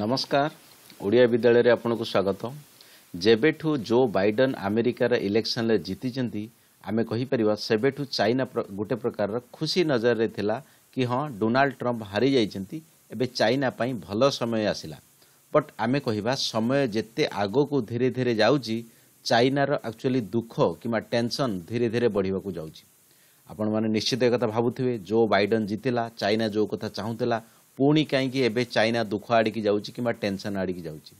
ନମସ୍କାର ଓଡ଼ିଆ ବିଦ୍ୟାଳୟରେ ଆପଣଙ୍କୁ ସ୍ୱାଗତ ଯେବେଠୁ ଜୋ ବାଇଡେନ୍ ଆମେରିକାର ଇଲେକ୍ସନରେ ଜିତିଛନ୍ତି ଆମେ କହିପାରିବା ସେବେଠୁ ଚାଇନା ଗୋଟିଏ ପ୍ରକାରର ଖୁସି ନଜରରେ ଥିଲା କି ହଁ ଡୋନାଲ୍ଡ ଟ୍ରମ୍ପ ହାରିଯାଇଛନ୍ତି ଏବେ ଚାଇନା ପାଇଁ ଭଲ ସମୟ ଆସିଲା ବଟ୍ ଆମେ କହିବା ସମୟ ଯେତେ ଆଗକୁ ଧୀରେ ଧୀରେ ଯାଉଛି ଚାଇନାର ଆକ୍ଚୁଆଲି ଦୁଃଖ କିମ୍ବା ଟେନସନ୍ ଧୀରେ ଧୀରେ ବଢ଼ିବାକୁ ଯାଉଛି ଆପଣମାନେ ନିଶ୍ଚିତ ଏକଥା ଭାବୁଥିବେ ଜୋ ବାଇଡେନ୍ ଜିତିଲା ଚାଇନା ଯେଉଁ କଥା ଚାହୁଁଥିଲା ପୁଣି କାହିଁକି ଏବେ ଚାଇନା ଦୁଃଖ ଆଡ଼ିକି ଯାଉଛି କିମ୍ବା ଟେନସନ୍ ଆଡ଼ିକି ଯାଉଛି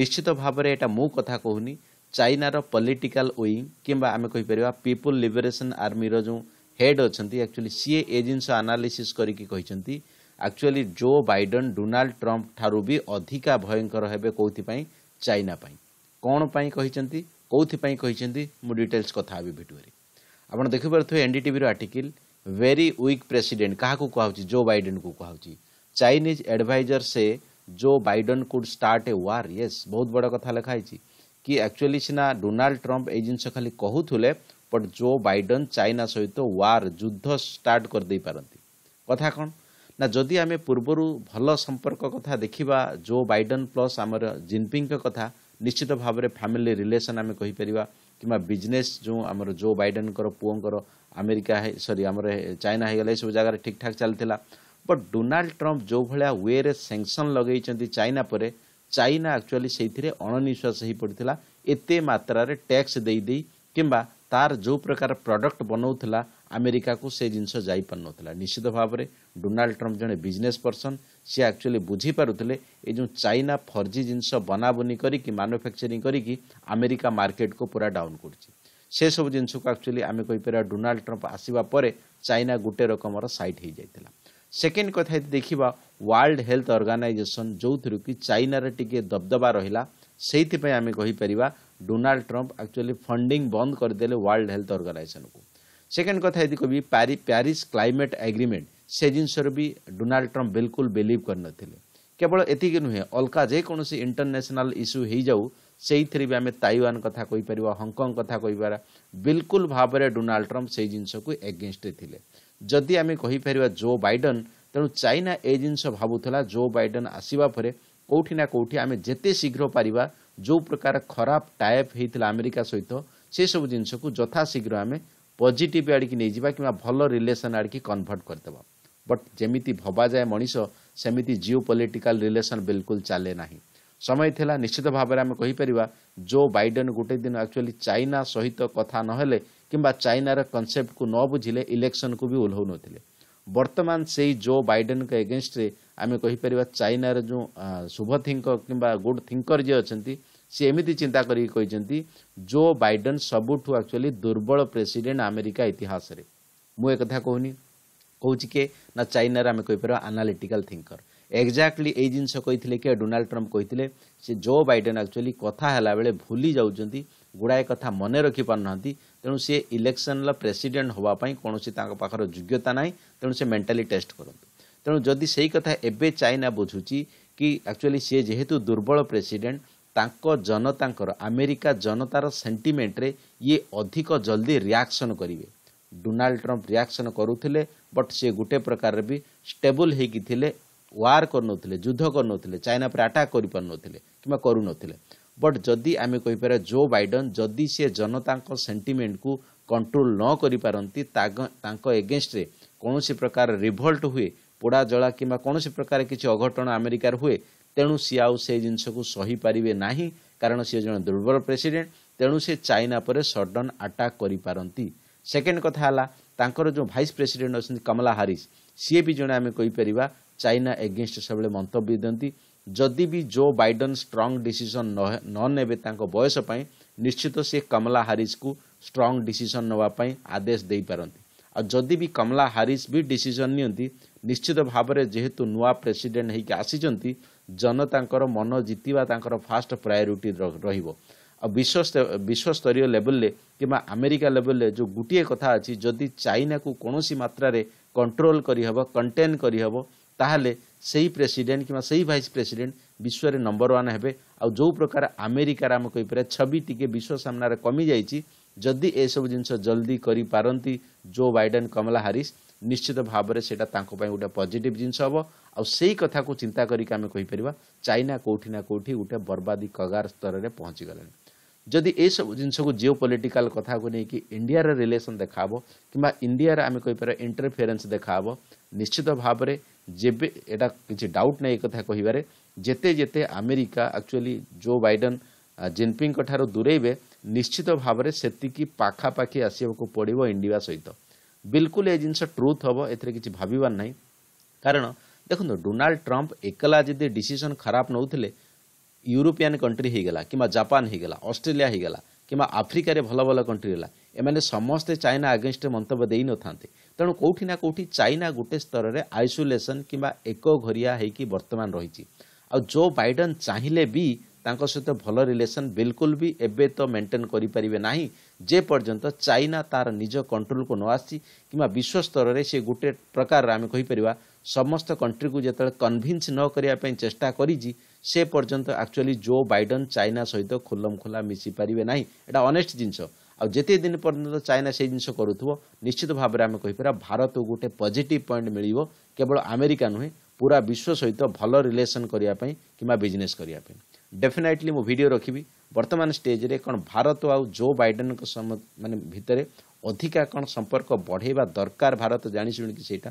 ନିଶ୍ଚିତ ଭାବରେ ଏଇଟା ମୁଁ କଥା କହୁନି ଚାଇନାର ପଲିଟିକାଲ ୱିଙ୍ଗ କିମ୍ବା ଆମେ କହିପାରିବା ପିପୁଲ ଲିବରେସନ୍ ଆର୍ମିର ଯେଉଁ ହେଡ୍ ଅଛନ୍ତି ଆକ୍ଚୁଆଲି ସିଏ ଏ ଜିନିଷ ଆନାଲିସିସ୍ କରିକି କହିଛନ୍ତି actually Joe Biden Donald Trump ଠାରୁ ବି ଅଧିକା ଭୟଙ୍କର ହେବେ କେଉଁଥିପାଇଁ ଚାଇନା ପାଇଁ କ'ଣ ପାଇଁ କହିଛନ୍ତି କେଉଁଥିପାଇଁ କହିଛନ୍ତି ମୁଁ ଡିଟେଲ୍ସ କଥା ହେବି ଭିଡ଼ିଓରେ ଆପଣ ଦେଖିପାରୁଥିବେ ଏନ୍ଡିଟିଭିର ଆର୍ଟିକିଲ୍ ଭେରି ୱିକ୍ ପ୍ରେସିଡେଣ୍ଟ କାହାକୁ କୁହାହେଉଛି ଜୋ ବାଇଡେନ୍କୁ କୁହାହେଉଛି ଚାଇନିଜ୍ ଆଡ଼ଭାଇଜର୍ ସେ Joe Biden could start a war yes ବହୁତ ବଡ଼ କଥା लिखाई कि एक्चुअली सीना डोनाल्ड ट्रंप ये जिन खाली कहूले बट जो बाइडन चाइना सहित वार युद्ध स्टार्ट करदे पारती कथा कौन ନା ଯଦି ଆମେ ପୂର୍ବରୁ ଭଲ ସମ୍ପର୍କ କଥା ଦେଖିବା ଜୋ ବାଇଡେନ୍ ପ୍ଲସ୍ ଆମର ଜିନପିଙ୍ଗଙ୍କ କଥା ନିଶ୍ଚିତ ଭାବରେ ଫ୍ୟାମିଲି ରିଲେସନ୍ ଆମେ କହିପାରିବା କିମ୍ବା ବିଜନେସ୍ ଯେଉଁ ଆମର ଜୋ ବାଇଡେନ୍ଙ୍କର ପୁଅଙ୍କର ଆମେରିକା ସରି ଆମର ଚାଇନା ହୋଇଗଲା ଏସବୁ ଜାଗାରେ ଠିକ୍ଠାକ୍ ଚାଲିଥିଲା ବଟ୍ ଡୋନାଲ୍ଡ ଟ୍ରମ୍ପ ଭଳିଆ ୱେରେ ସେଙ୍କସନ୍ ଲଗାଇଛନ୍ତି ଚାଇନା ପରେ ଚାଇନା ଆକ୍ଚୁଆଲି ସେଇଥିରେ ଅଣନିଶ୍ୱାସ ହୋଇପଡ଼ିଥିଲା ଏତେ ମାତ୍ରାରେ ଟ୍ୟାକ୍ସ ଦେଇ କିମ୍ବା ତାର ଯେଉଁ ପ୍ରକାର ପ୍ରଡକ୍ଟ ବନାଉଥିଲା ଆମେରିକାକୁ ସେ ଜିନିଷ ଯାଇପାରୁନଥିଲା ନିଶ୍ଚିତ ଭାବରେ ଡୋନାଲ୍ଡ ଟ୍ରମ୍ପ ଜଣେ ବିଜନେସ୍ ପର୍ସନ୍ ସିଏ ଆକ୍ଚୁଆଲି ବୁଝିପାରୁଥିଲେ ଏ ଯେଉଁ ଚାଇନା ଫର୍ଜି ଜିନିଷ ବନାବନି କରିକି ମାନୁଫ୍ୟାକ୍ଚରିଂ କରିକି ଆମେରିକା ମାର୍କେଟକୁ ପୁରା ଡାଉନ୍ କରୁଛି ସେସବୁ ଜିନିଷକୁ ଆକ୍ଚୁଆଲି ଆମେ କହିପାରିବା ଡୋନାଲ୍ଡ ଟ୍ରମ୍ପ ଆସିବା ପରେ ଚାଇନା ଗୋଟେ ରକମର ସାଇଟ୍ ହୋଇଯାଇଥିଲା ସେକେଣ୍ଡ କଥା ଯଦି ଦେଖିବା ୱାର୍ଲଡ ହେଲ୍ଥ ଅର୍ଗାନାଇଜେସନ୍ ଯେଉଁଥିରୁ କି ଚାଇନାର ଟିକିଏ ଦବଦବା ରହିଲା ସେଇଥିପାଇଁ ଆମେ କହିପାରିବା ଡୋନାଲ୍ଡ ଟ୍ରମ୍ପ ଆକ୍ଚୁଆଲି ଫଣ୍ଡିଂ ବନ୍ଦ କରିଦେଲେ ୱାର୍ଲଡ ହେଲ୍ଥ ଅର୍ଗାନାଇଜେସନ୍କୁ ସେକେଣ୍ଡ କଥା ଯଦି କହିବି ପାରି ପ୍ୟାରିସ୍ କ୍ଲାଇମେଟ୍ ଆଗ୍ରିମେଣ୍ଟ ସେ ଜିନିଷରୁ ବି ଡୋନାଲ୍ଡ ଟ୍ରମ୍ପ ବିଲକୁଲ ବିଲିଭ୍ କରିନଥିଲେ କେବଳ ଏତିକି ନୁହେଁ ଅଲଗା ଯେକୌଣସି ଇଣ୍ଟରନ୍ୟାସନାଲ୍ ଇସ୍ୟୁ ହେଇଯାଉ ସେଇଥିରେ ବି ଆମେ ତାଇୱାନ କଥା କହିପାରିବା ହଂକଂ କଥା କହିପାରିବା ବିଲକୁଲ ଭାବରେ ଡୋନାଲ୍ଡ ଟ୍ରମ୍ପ ସେଇ ଜିନିଷକୁ ଏଗେନଷ୍ଟରେ ଥିଲେ ଯଦି ଆମେ କହିପାରିବା ଜୋ ବାଇଡେନ୍ ତେଣୁ ଚାଇନା ଏ ଜିନିଷ ଭାବୁଥିଲା ଜୋ ବାଇଡେନ୍ ଆସିବା ପରେ କେଉଁଠି ନା କେଉଁଠି ଆମେ ଯେତେ ଶୀଘ୍ର ପାରିବା ଯେଉଁ ପ୍ରକାର ଖରାପ ଟାଏପ୍ ହେଇଥିଲା ଆମେରିକା ସହିତ ସେସବୁ ଜିନିଷକୁ ଯଥାଶୀଘ୍ର ଆମେ ପଜିଟିଭ୍ ଆଡ଼ିକି ନେଇଯିବା କିମ୍ବା ଭଲ ରିଲେସନ୍ ଆଡ଼ିକି କନଭର୍ଟ କରିଦେବା ବଟ୍ ଯେମିତି ଭବାଯାଏ ମଣିଷ ସେମିତି ଜିଓ ପଲିଟିକାଲ୍ ରିଲେସନ୍ ବିଲକୁଲ ଚାଲେ ନାହିଁ ସମୟ ଥିଲା ନିଶ୍ଚିତ ଭାବରେ ଆମେ କହିପାରିବା ଜୋ ବାଇଡେନ୍ ଗୋଟେ ଦିନ ଆକ୍ଚୁଆଲି ଚାଇନା ସହିତ କଥା ନହେଲେ କିମ୍ବା ଚାଇନାର କନସେପ୍ଟକୁ ନ ବୁଝିଲେ ଇଲେକ୍ସନକୁ ବି ଓହ୍ଲାଉ ନଥିଲେ ବର୍ତ୍ତମାନ ସେଇ ଜୋ ବାଇଡେନ୍ଙ୍କ ଏଗେନଷ୍ଟରେ ଆମେ କହିପାରିବା ଚାଇନାର ଯେଉଁ ଶୁଭ ଥିଙ୍କ କିମ୍ବା ଗୁଡ୍ ଥିଙ୍କର ଯିଏ ଅଛନ୍ତି ସେ ଏମିତି ଚିନ୍ତା କରିକି କହିଛନ୍ତି ଜୋ ବାଇଡେନ୍ ସବୁଠୁ ଆକ୍ଚୁଆଲି ଦୁର୍ବଳ ପ୍ରେସିଡେଣ୍ଟ ଆମେରିକା ଇତିହାସରେ ମୁଁ ଏକଥା କହୁନି କହୁଛି କିଏ ନା ଚାଇନାର ଆମେ କହିପାରିବା ଆନାଲିଟିକାଲ୍ ଥିଙ୍କର ଏକ୍ଜାକ୍ଟଲି ଏଇ ଜିନିଷ କହିଥିଲେ କି ଡୋନାଲ୍ଡ ଟ୍ରମ୍ପ କହିଥିଲେ ସେ ଜୋ ବାଇଡେନ୍ ଆକ୍ଚୁଆଲି କଥା ହେଲାବେଳେ ଭୁଲି ଯାଉଛନ୍ତି ଗୁଡ଼ାଏ କଥା ମନେ ରଖିପାରୁନାହାନ୍ତି ତେଣୁ ସେ ଇଲେକ୍ସନ୍ର ପ୍ରେସିଡେଣ୍ଟ ହେବା ପାଇଁ କୌଣସି ତାଙ୍କ ପାଖରେ ଯୋଗ୍ୟତା ନାହିଁ ତେଣୁ ସେ ମେଣ୍ଟାଲି ଟେଷ୍ଟ କରନ୍ତୁ ତେଣୁ ଯଦି ସେଇ କଥା ଏବେ ଚାଇନା ବୁଝୁଛି କି ଆକ୍ଚୁଆଲି ସିଏ ଯେହେତୁ ଦୁର୍ବଳ ପ୍ରେସିଡେଣ୍ଟ ତାଙ୍କ ଜନତାଙ୍କର ଆମେରିକା ଜନତାର ସେଣ୍ଟିମେଣ୍ଟରେ ଇଏ ଅଧିକ ଜଲ୍ଦି ରିଆକ୍ସନ୍ କରିବେ ଡୋନାଲ୍ଡ ଟ୍ରମ୍ପ ରିଆକ୍ସନ୍ କରୁଥିଲେ ବଟ୍ ସିଏ ଗୋଟେ ପ୍ରକାରରେ ବି ଷ୍ଟେବୁଲ୍ ହୋଇକି ଥିଲେ ୱାର୍ କରୁନଥିଲେ ଯୁଦ୍ଧ କରୁନଥିଲେ ଚାଇନା ଉପରେ ଆଟାକ୍ କରିପାରୁନଥିଲେ କିମ୍ବା କରୁନଥିଲେ ବଟ୍ ଯଦି ଆମେ କହିପାରିବା ଜୋ ବାଇଡ଼େନ୍ ଯଦି ସିଏ ଜନତାଙ୍କ ସେଣ୍ଟିମେଣ୍ଟକୁ କଣ୍ଟ୍ରୋଲ ନ କରିପାରନ୍ତି ତାଙ୍କ ଏଗେନଷ୍ଟରେ କୌଣସି ପ୍ରକାର ରିଭଲ୍ଟ ହୁଏ ପୋଡ଼ା ଜଳା କିମ୍ବା କୌଣସି ପ୍ରକାର କିଛି ଅଘଟଣ ଆମେରିକାର ହୁଏ ତେଣୁ ସିଏ ଆଉ ସେ ଜିନିଷକୁ ସହିପାରିବେ ନାହିଁ କାରଣ ସିଏ ଜଣେ ଦୁର୍ବଳ ପ୍ରେସିଡେଣ୍ଟ ତେଣୁ ସେ ଚାଇନା ପରେ ସଡନ୍ ଆଟାକ୍ କରିପାରନ୍ତି ସେକେଣ୍ଡ କଥା ହେଲା ତାଙ୍କର ଯେଉଁ ଭାଇସ୍ ପ୍ରେସିଡେଣ୍ଟ ଅଛନ୍ତି କମଲା ହାରିସ୍ ସିଏ ବି ଜଣେ ଆମେ କହିପାରିବା ଚାଇନା ଏଗେନଷ୍ଟ ସବୁବେଳେ ମନ୍ତବ୍ୟ ଦିଅନ୍ତି ଯଦି ବି ଜୋ ବାଇଡେନ୍ ଷ୍ଟ୍ରଙ୍ଗ ଡିସିସନ୍ ନ ନେବେ ତାଙ୍କ ବୟସ ପାଇଁ ନିଶ୍ଚିତ ସେ କମଲା ହାରିସ୍କୁ ଷ୍ଟ୍ରଙ୍ଗ ଡିସିସନ୍ ନେବା ପାଇଁ ଆଦେଶ ଦେଇପାରନ୍ତି ଆଉ ଯଦି ବି କମଲା ହାରିସ୍ ବି ଡିସିସନ୍ ନିଅନ୍ତି ନିଶ୍ଚିତ ଭାବରେ ଯେହେତୁ ନୂଆ ପ୍ରେସିଡେଣ୍ଟ ହେଇକି ଆସିଛନ୍ତି ଜନତାଙ୍କର ମନ ଜିତିବା ତାଙ୍କର ଫାଷ୍ଟ ପ୍ରାୟୋରିଟି ରହିବ ଆଉ ବିଶ୍ୱ ବିଶ୍ୱସ୍ତରୀୟ ଲେଭେଲରେ କିମ୍ବା ଆମେରିକା ଲେଭେଲରେ ଯେଉଁ ଗୋଟିଏ କଥା ଅଛି ଯଦି ଚାଇନାକୁ କୌଣସି ମାତ୍ରାରେ କଣ୍ଟ୍ରୋଲ କରିହେବ କଣ୍ଟେନ୍ କରିହେବ त हेल् सही प्रेसिडेन्ट किम्बाही भाइस विश्व विश्वले नम्बर वान् हे जो प्रकार आमेरिकपार छवि टिक विश्व सामेर कमिजाइन्छ जदि एसबु जल्दी जलदी गरिपार जो बइडेन कमला हारिस निश्चित भावर तपाईँ गए पजिट जिनिस हे आउँ सही कथा चिन्ता चाइना के को गएर बर्बादी कगार स्तर पहुँच गदि एसबु जिनिसक को पलिटिकल कथा इन्डिया रिलेसन देखाहे कम्बा इन्डिया आम इन्टरफियरेन्स देखाहे निश्चित भाव भावी ଯେବେ ଏଇଟା କିଛି ଡାଉଟ୍ ନାହିଁ ଏକଥା କହିବାରେ ଯେତେ ଯେତେ ଆମେରିକା ଆକ୍ଚୁଆଲି ଜୋ ବାଇଡେନ୍ ଜିନପିଙ୍ଗଙ୍କ ଠାରୁ ଦୂରେଇବେ ନିଶ୍ଚିତ ଭାବରେ ସେତିକି ପାଖାପାଖି ଆସିବାକୁ ପଡ଼ିବ ଇଣ୍ଡିଆ ସହିତ ବିଲକୁଲ ଏ ଜିନିଷ ଟ୍ରୁଥ୍ ହେବ ଏଥିରେ କିଛି ଭାବିବାର ନାହିଁ କାରଣ ଦେଖନ୍ତୁ ଡୋନାଲ୍ଡ ଟ୍ରମ୍ପ ଏକଲା ଯଦି ଡିସିସନ୍ ଖରାପ ନେଉଥିଲେ ୟୁରୋପିଆନ୍ କଣ୍ଟ୍ରି ହୋଇଗଲା କିମ୍ବା ଜାପାନ ହୋଇଗଲା ଅଷ୍ଟ୍ରେଲିଆ ହୋଇଗଲା କିମ୍ବା ଆଫ୍ରିକାରେ ଭଲ ଭଲ କଣ୍ଟ୍ରି ହେଲା ଏମାନେ ସମସ୍ତେ ଚାଇନା ଆଗେନଷ୍ଟରେ ମନ୍ତବ୍ୟ ଦେଇନଥାନ୍ତେ ତେଣୁ କେଉଁଠି ନା କେଉଁଠି ଚାଇନା ଗୋଟେ ସ୍ତରରେ ଆଇସୋଲେସନ୍ କିମ୍ବା ଏକଘରିଆ ହେଇକି ବର୍ତ୍ତମାନ ରହିଛି ଆଉ ଜୋ ବାଇଡେନ୍ ଚାହିଁଲେ ବି ତାଙ୍କ ସହିତ ଭଲ ରିଲେସନ୍ ବିଲକୁଲ ବି ଏବେ ତ ମେଣ୍ଟେନ୍ କରିପାରିବେ ନାହିଁ ଯେ ପର୍ଯ୍ୟନ୍ତ ଚାଇନା ତାର ନିଜ କଣ୍ଟ୍ରୋଲକୁ ନ ଆସିଛି କିମ୍ବା ବିଶ୍ୱ ସ୍ତରରେ ସେ ଗୋଟେ ପ୍ରକାରର ଆମେ କହିପାରିବା ସମସ୍ତ କଣ୍ଟ୍ରିକୁ ଯେତେବେଳେ କନଭିନ୍ସ ନ କରିବା ପାଇଁ ଚେଷ୍ଟା କରିଛି ସେ ପର୍ଯ୍ୟନ୍ତ ଆକ୍ଚୁଆଲି ଜୋ ବାଇଡେନ୍ ଚାଇନା ସହିତ ଖୋଲମଖୋଲା ମିଶିପାରିବେ ନାହିଁ ଏଇଟା ଅନେଷ୍ଟ ଜିନିଷ ଆଉ ଯେତେ ଦିନ ପର୍ଯ୍ୟନ୍ତ ଚାଇନା ସେଇ ଜିନିଷ କରୁଥିବ ନିଶ୍ଚିତ ଭାବରେ ଆମେ କହିପାରିବା ଭାରତକୁ ଗୋଟେ ପଜିଟିଭ୍ ପଏଣ୍ଟ ମିଳିବ କେବଳ ଆମେରିକା ନୁହେଁ ପୁରା ବିଶ୍ୱ ସହିତ ଭଲ ରିଲେସନ୍ କରିବା ପାଇଁ କିମ୍ବା ବିଜନେସ୍ କରିବା ପାଇଁ ଡେଫିନେଟ୍ଲି ମୁଁ ଭିଡ଼ିଓ ରଖିବି ବର୍ତ୍ତମାନ ଷ୍ଟେଜ୍ରେ କ'ଣ ଭାରତ ଆଉ ଜୋ ବାଇଡେନ୍ଙ୍କ ମାନେ ଭିତରେ ଅଧିକା କ'ଣ ସମ୍ପର୍କ ବଢ଼େଇବା ଦରକାର ଭାରତ ଜାଣିଛୁଣି କି ସେଇଟା